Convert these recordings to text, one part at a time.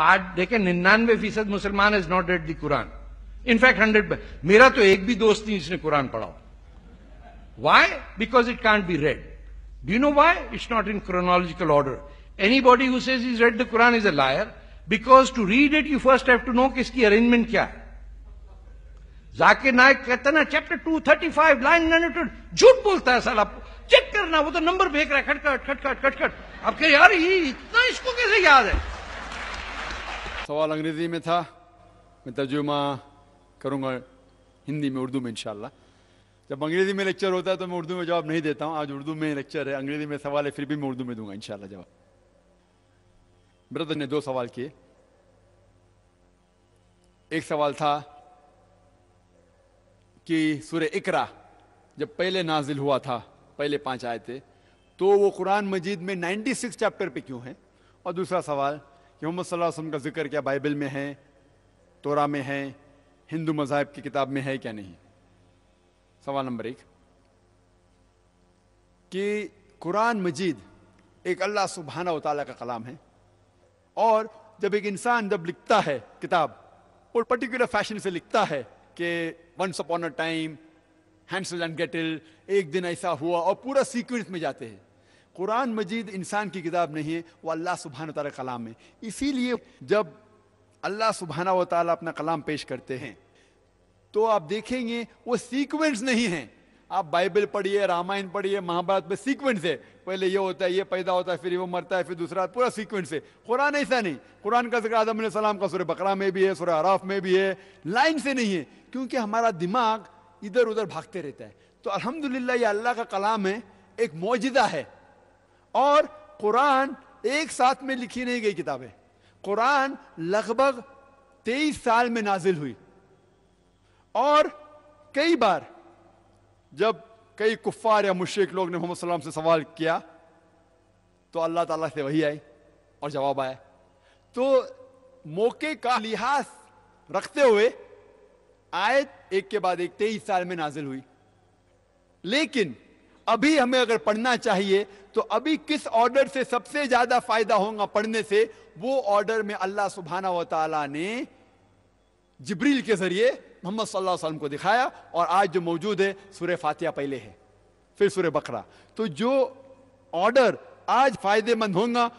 आज देखे निन्यानवे फीसद मुसलमान is not read the Quran in fact hundred मेरा तो एक भी दोस्त नहीं जिसने कुरान पढ़ा why because it can't be read do know why it's not in chronological order anybody who says is read the Quran is a liar because to read it you first have to know कि इसकी arrangement क्या है जाकिर नायक कहते ना chapter two thirty five line nine झूठ बोलता है साला चेक करना वो तो नंबर भेज रहा है खटखट खटखट खटखट अब यार ये इतना इसको कैसे याद है सवाल अंग्रेजी में था मैं तर्जुमा करूँगा हिंदी में उर्दू में इनशाला जब अंग्रेजी में लेक्चर होता है तो मैं उर्दू में जवाब नहीं देता हूँ आज उर्दू में लेक्चर है अंग्रेजी में सवाल है फिर भी मैं उर्दू में दूंगा इनशाला जवाब ब्रदर ने दो सवाल किए एक सवाल था कि सूर्य इकरा जब पहले नाजिल हुआ था पहले पांच आए थे तो वो कुरान मजीद में 96 चैप्टर पे क्यों है और दूसरा सवाल कि मोहम्मद वसल्लम का जिक्र क्या बाइबल में है तोरा में है हिंदू मज़ाहब की किताब में है क्या नहीं सवाल नंबर एक कि कुरान मजीद एक अल्लाह सुबहाना वाली का कलाम है और जब एक इंसान जब लिखता है किताब और पर्टिकुलर फैशन से लिखता है कि once upon a time Hansel and Gretel एक दिन ऐसा हुआ और पूरा सीक्वेंस में जाते हैं कुरान मजीद इंसान की किताब नहीं है वो अल्लाह सुबहान ताल कलाम है इसीलिए जब अल्लाह सुबहाना व ताली अपना कलाम पेश करते हैं तो आप देखेंगे वो सीक्वेंस नहीं है आप बाइबल पढ़िए रामायण पढ़िए महाभारत में सीक्वेंस है पहले ये होता है ये पैदा होता है फिर वो मरता है फिर दूसरा पूरा सीक्वेंस है कुरान ऐसा नहीं कुरान का जिक्र आदम सलाम का सुर बकरा में भी है सुर आराफ में भी है लाइन से नहीं है क्योंकि हमारा दिमाग इधर उधर भागते रहता है तो अलहमदिल्ला ये अल्लाह का कलाम है एक मौजदा है और कुरान एक साथ में लिखी नहीं गई किताबें कुरान लगभग तेईस साल में नाजिल हुई और कई बार जब कई कुफ्फार या मुश्रक लोग ने मोहम्मद से सवाल किया तो अल्लाह ताला से वही आई और जवाब आया तो मौके का लिहाज रखते हुए आयत एक के बाद एक तेईस साल में नाजिल हुई लेकिन अभी हमें अगर पढ़ना चाहिए तो अभी किस ऑर्डर से सबसे ज्यादा फायदा होगा पढ़ने से वो ऑर्डर में अल्लाह सुबहाना वाली ने जिब्रील के जरिए मोहम्मद सल्लल्लाहु को दिखाया और आज जो मौजूद है सूर्य फातिया पहले है फिर सूर्य बकरा तो जो ऑर्डर आज फायदेमंद होगा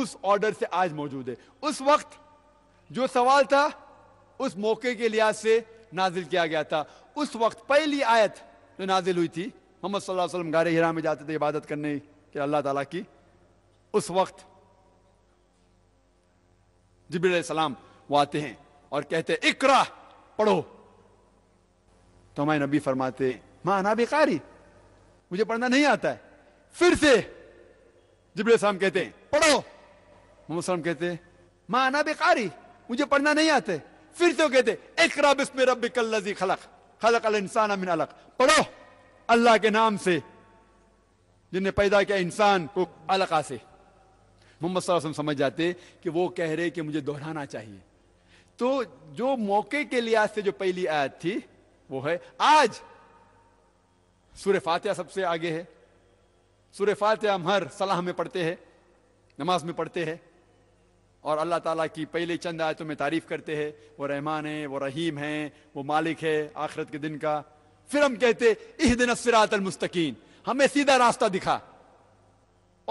उस ऑर्डर से आज मौजूद है उस वक्त जो सवाल था उस मौके के लिहाज से नाजिल किया गया था उस वक्त पहली आयत जो नाजिल हुई थी मोहम्मद सल्लल्लाहु गारे हिरा में जाते थे इबादत करने के अल्लाह ताला की उस वक्त सलाम वो आते हैं और कहते इकरा पढ़ो तो हमारे नबी फरमाते माँ ना बेकारी मुझे पढ़ना नहीं आता है फिर से जबील सलाम कहते हैं पढ़ो मोहम्मद सलाम कहते हैं माँ ना बेकारी मुझे पढ़ना नहीं आता फिर से वो कहते इकरा बिस्म रबी कल खलक खलक अल इंसान अमिन अलग पढ़ो अल्लाह के नाम से जिन्हें पैदा किया इंसान को अलका से मोहम्मद वसल्लम समझ जाते कि वो कह रहे कि मुझे दोहराना चाहिए तो जो मौके के लिहाज से जो पहली आयत थी वो है आज सूर्य फातह सबसे आगे है सूर्य फातह हम हर सलाह में पढ़ते हैं नमाज में पढ़ते हैं और अल्लाह ताला की पहले चंद आयतों में तारीफ करते हैं वो रहमान है वो रहीम है वो मालिक है आखरत के दिन का फिर हम कहते इह दिन सिरातल मुस्तकीन हमें सीधा रास्ता दिखा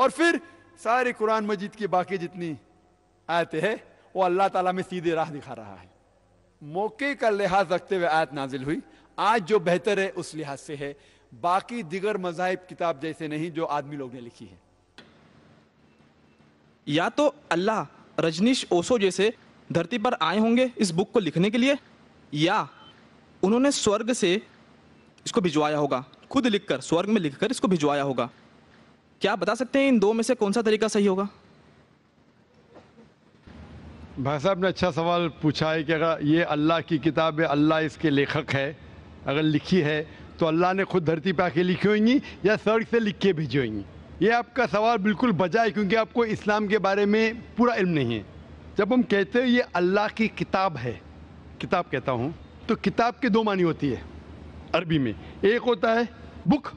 और फिर सारे कुरान मजीद की बाकी जितनी आयतें हैं वो अल्लाह ताला में सीधे राह दिखा रहा है मौके का लिहाज रखते हुए आयत नाजिल हुई आज जो बेहतर है उस लिहाज से है बाकी दिगर मजाहब किताब जैसे नहीं जो आदमी लोग ने लिखी है या तो अल्लाह रजनीश ओसो जैसे धरती पर आए होंगे इस बुक को लिखने के लिए या उन्होंने स्वर्ग से इसको भिजवाया होगा खुद लिखकर स्वर्ग में लिखकर इसको भिजवाया होगा क्या आप बता सकते हैं इन दो में से कौन सा तरीका सही होगा भाई साहब ने अच्छा सवाल पूछा है कि अगर ये अल्लाह की किताब है अल्लाह इसके लेखक है अगर लिखी है तो अल्लाह ने खुद धरती पर आके लिखी होंगी या स्वर्ग से लिख के भिजी होंगी ये आपका सवाल बिल्कुल बजा है क्योंकि आपको इस्लाम के बारे में पूरा इल्म नहीं है जब हम कहते हैं ये अल्लाह की किताब है किताब कहता हूँ तो किताब के दो मानी होती है अरबी में एक होता है बुक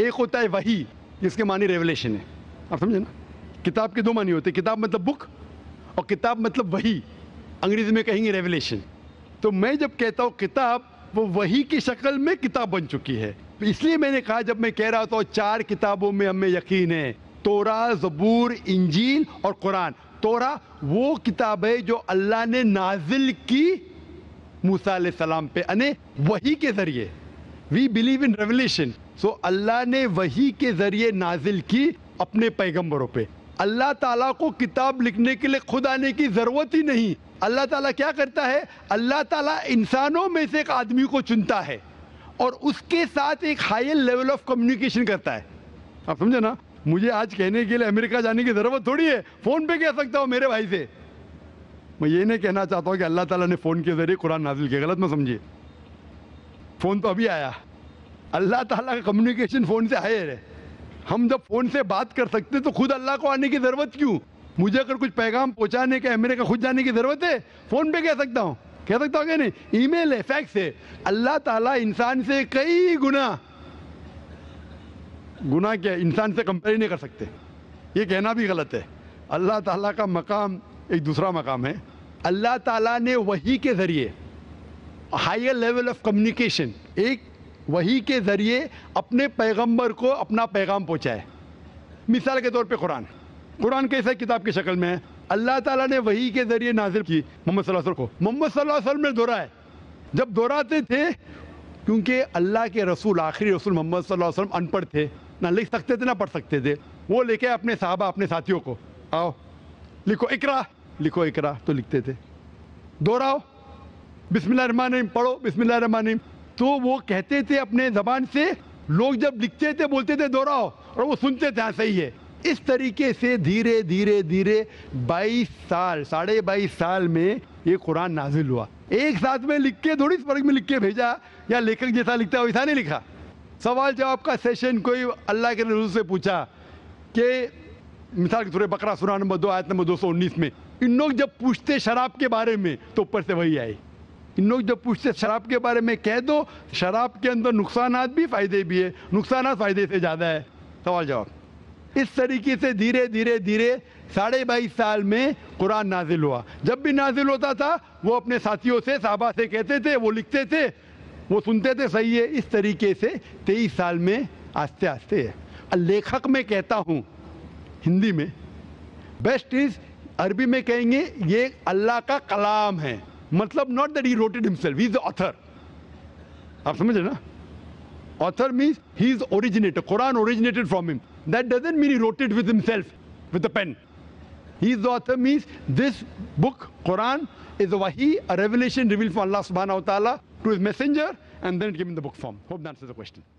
एक होता है वही जिसके मानी रेवलेशन है आप समझे ना किताब के दो मानी होते किताब मतलब बुक और किताब मतलब वही अंग्रेजी में कहेंगे रेवलेशन तो मैं जब कहता हूँ किताब वो वही की शक्ल में किताब बन चुकी है तो इसलिए मैंने कहा जब मैं कह रहा था चार किताबों में हमें यकीन है तोरा जबूर इंजील और कुरान तोरा वो किताब है जो अल्लाह ने नाजिल की मूसा सलाम पे अने वही के ज़रिए we believe in revelation so अल्लाह ने वही के ज़रिए नाजिल की अपने पैगम्बरों पे अल्लाह ताला को किताब लिखने के लिए खुद आने की ज़रूरत ही नहीं अल्लाह ताला क्या करता है अल्लाह ताला इंसानों में से एक आदमी को चुनता है और उसके साथ एक हायर लेवल ऑफ कम्युनिकेशन करता है आप समझे ना मुझे आज कहने के लिए अमेरिका जाने की ज़रूरत थोड़ी है फ़ोन पे कह सकता हूँ मेरे भाई से मैं ये नहीं कहना चाहता हूँ कि अल्लाह ताला ने फ़ोन के ज़रिए कुरान नाजिल किया गलत मत समझिए फ़ोन तो अभी आया अल्लाह ताला का कम्युनिकेशन फ़ोन से हायर है हम जब फ़ोन से बात कर सकते तो खुद अल्लाह को आने की ज़रूरत क्यों मुझे अगर कुछ पैगाम पहुँचाने का का खुद जाने की ज़रूरत है फ़ोन पर कह सकता हूँ कह सकता हूँ क्या नहीं ईमेल है फैक्स है अल्लाह ताला इंसान से कई गुना गुना क्या इंसान से कंपेयर ही नहीं कर सकते ये कहना भी गलत है अल्लाह ताला का मकाम एक दूसरा मकाम है अल्लाह ताला ने वही के ज़रिए हायर लेवल ऑफ कम्युनिकेशन एक वही के ज़रिए अपने पैगंबर को अपना पैगाम पहुँचाए मिसाल के तौर पे कुरान कुरान कैसा किताब की शक्ल में है अल्लाह ताला ने वही के ज़रिए नाजिल की मोहम्मद वसल्लम को मोहम्मद वसल्लम ने दोहराए जब दोहराते थे क्योंकि अल्लाह के रसूल आखिरी रसूल मोहम्मद वसल्लम अनपढ़ थे ना लिख सकते थे ना पढ़ सकते थे वो लेके अपने साहबा अपने साथियों को आओ लिखो इकरा लिखो इकरा तो लिखते थे दोहराओ बिस्मिल्लाहमान पढ़ो बिस्मिल्लाहमान तो वो कहते थे अपने जबान से लोग जब लिखते थे बोलते थे दोहराओ और वो सुनते थे हाँ सही है इस तरीके से धीरे धीरे धीरे 22 साल साढ़े बाईस साल में ये कुरान नाजिल हुआ एक साथ में लिख के थोड़ी फर्क में लिख के भेजा या लेखक जैसा लिखता है वैसा नहीं लिखा सवाल जवाब का सेशन कोई अल्लाह के रसूल से पूछा कि मिसाल के थोड़े बकरा सुरान नंबर दो आयत नंबर दो सौ उन्नीस में इन लोग जब पूछते शराब के बारे में तो ऊपर से वही आई इन लोग जब पूछते शराब के बारे में कह दो शराब के अंदर नुकसान भी फायदे भी है नुकसान फायदे से ज़्यादा है सवाल जवाब इस तरीके से धीरे धीरे धीरे साढ़े बाईस साल में कुरान नाजिल हुआ जब भी नाजिल होता था वो अपने साथियों से साहबा से कहते थे वो लिखते थे वो सुनते थे सही है इस तरीके से तेईस साल में आस्ते आस्ते है लेखक में कहता हूँ हिंदी में बेस्ट इज़ अरबी में कहेंगे ये अल्लाह का कलाम है मतलब not that he wrote it himself he is the author आप समझे ना author means he is originator Quran originated from him that doesn't mean he wrote it with himself with the pen He is the author means this book, Quran, is a wahi, a revelation revealed from Allah subhanahu wa ta'ala to his messenger, and then it came in the book form. Hope that answers the question.